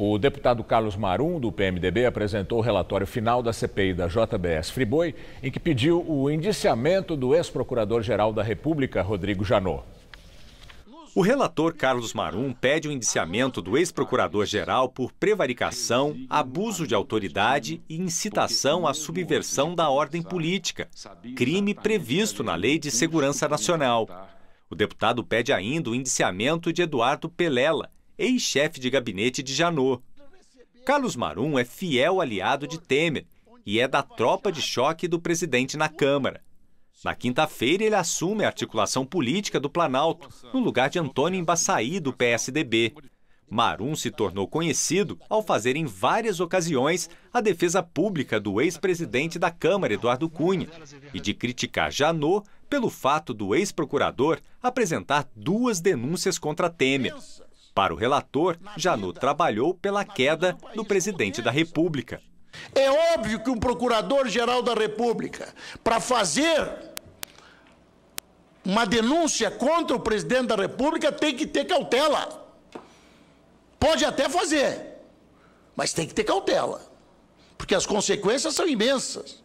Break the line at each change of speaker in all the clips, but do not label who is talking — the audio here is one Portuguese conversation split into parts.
O deputado Carlos Marum, do PMDB, apresentou o relatório final da CPI da JBS Friboi, em que pediu o indiciamento do ex-procurador-geral da República, Rodrigo Janot. O
relator Carlos Marum pede o indiciamento do ex-procurador-geral por prevaricação, abuso de autoridade e incitação à subversão da ordem política, crime previsto na Lei de Segurança Nacional. O deputado pede ainda o indiciamento de Eduardo Pelela, ex-chefe de gabinete de Janot. Carlos Marum é fiel aliado de Temer e é da tropa de choque do presidente na Câmara. Na quinta-feira, ele assume a articulação política do Planalto, no lugar de Antônio Embaçaí, do PSDB. Marum se tornou conhecido ao fazer em várias ocasiões a defesa pública do ex-presidente da Câmara, Eduardo Cunha, e de criticar Janot pelo fato do ex-procurador apresentar duas denúncias contra Temer. Para o relator, Janu trabalhou pela queda do presidente da República. É
óbvio que um procurador-geral da República, para fazer uma denúncia contra o presidente da República, tem que ter cautela. Pode até fazer, mas tem que ter cautela, porque as consequências são imensas.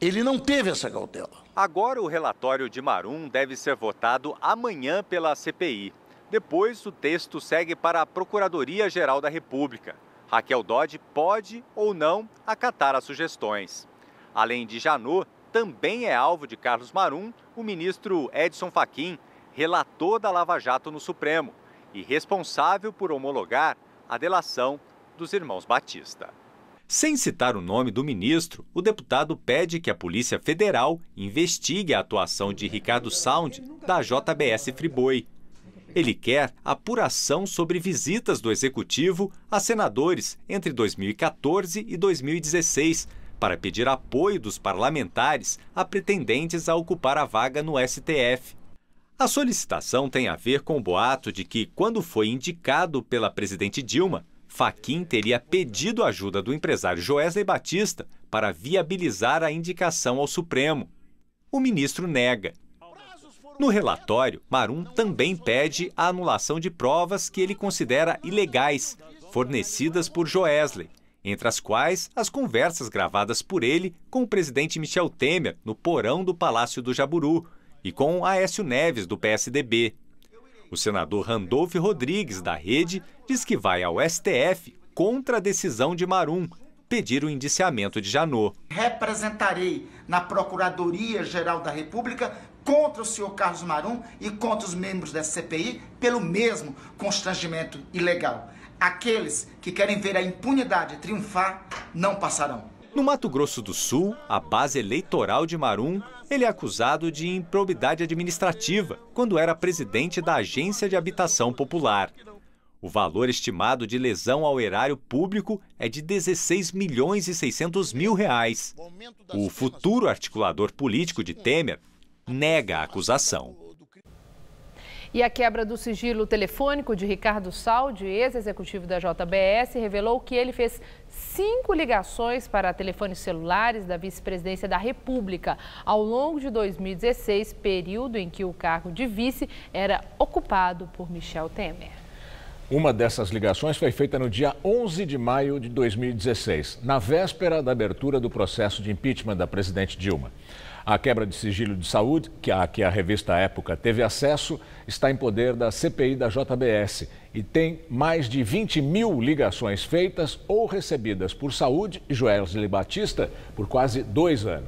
Ele não teve essa cautela.
Agora, o relatório de Marum deve ser votado amanhã pela CPI. Depois, o texto segue para a Procuradoria-Geral da República. Raquel Dodge pode ou não acatar as sugestões. Além de Janot, também é alvo de Carlos Marum o ministro Edson Fachin, relator da Lava Jato no Supremo e responsável por homologar a delação dos irmãos Batista. Sem citar o nome do ministro, o deputado pede que a Polícia Federal investigue a atuação de Ricardo Sound da JBS Friboi ele quer apuração sobre visitas do executivo a senadores entre 2014 e 2016 para pedir apoio dos parlamentares a pretendentes a ocupar a vaga no STF. A solicitação tem a ver com o boato de que, quando foi indicado pela presidente Dilma, Faquim teria pedido ajuda do empresário Joesley Batista para viabilizar a indicação ao Supremo. O ministro nega no relatório, Marum também pede a anulação de provas que ele considera ilegais, fornecidas por Joesley, entre as quais as conversas gravadas por ele com o presidente Michel Temer no porão do Palácio do Jaburu e com Aécio Neves, do PSDB. O senador Randolph Rodrigues, da Rede, diz que vai ao STF contra a decisão de Marum pedir o indiciamento de Janot. Representarei na Procuradoria-Geral da República contra o senhor Carlos Marum e contra os membros da CPI pelo mesmo constrangimento ilegal. Aqueles que querem ver a impunidade triunfar não passarão. No Mato Grosso do Sul, a base eleitoral de Marum, ele é acusado de improbidade administrativa quando era presidente da Agência de Habitação Popular. O valor estimado de lesão ao erário público é de 16 milhões e 600 mil reais. O futuro articulador político de Temer nega a acusação.
E a quebra do sigilo telefônico de Ricardo Saldi, ex-executivo da JBS, revelou que ele fez cinco ligações para telefones celulares da vice-presidência da República ao longo de 2016, período em que o cargo de vice era ocupado por Michel Temer. Uma dessas ligações foi feita no dia 11 de maio de 2016, na véspera da abertura do processo de impeachment da presidente Dilma. A quebra de sigilo de saúde, que a, que a revista Época teve acesso, está em poder da CPI da JBS e tem mais de 20 mil ligações feitas ou recebidas por saúde e Joesley Batista por quase dois anos.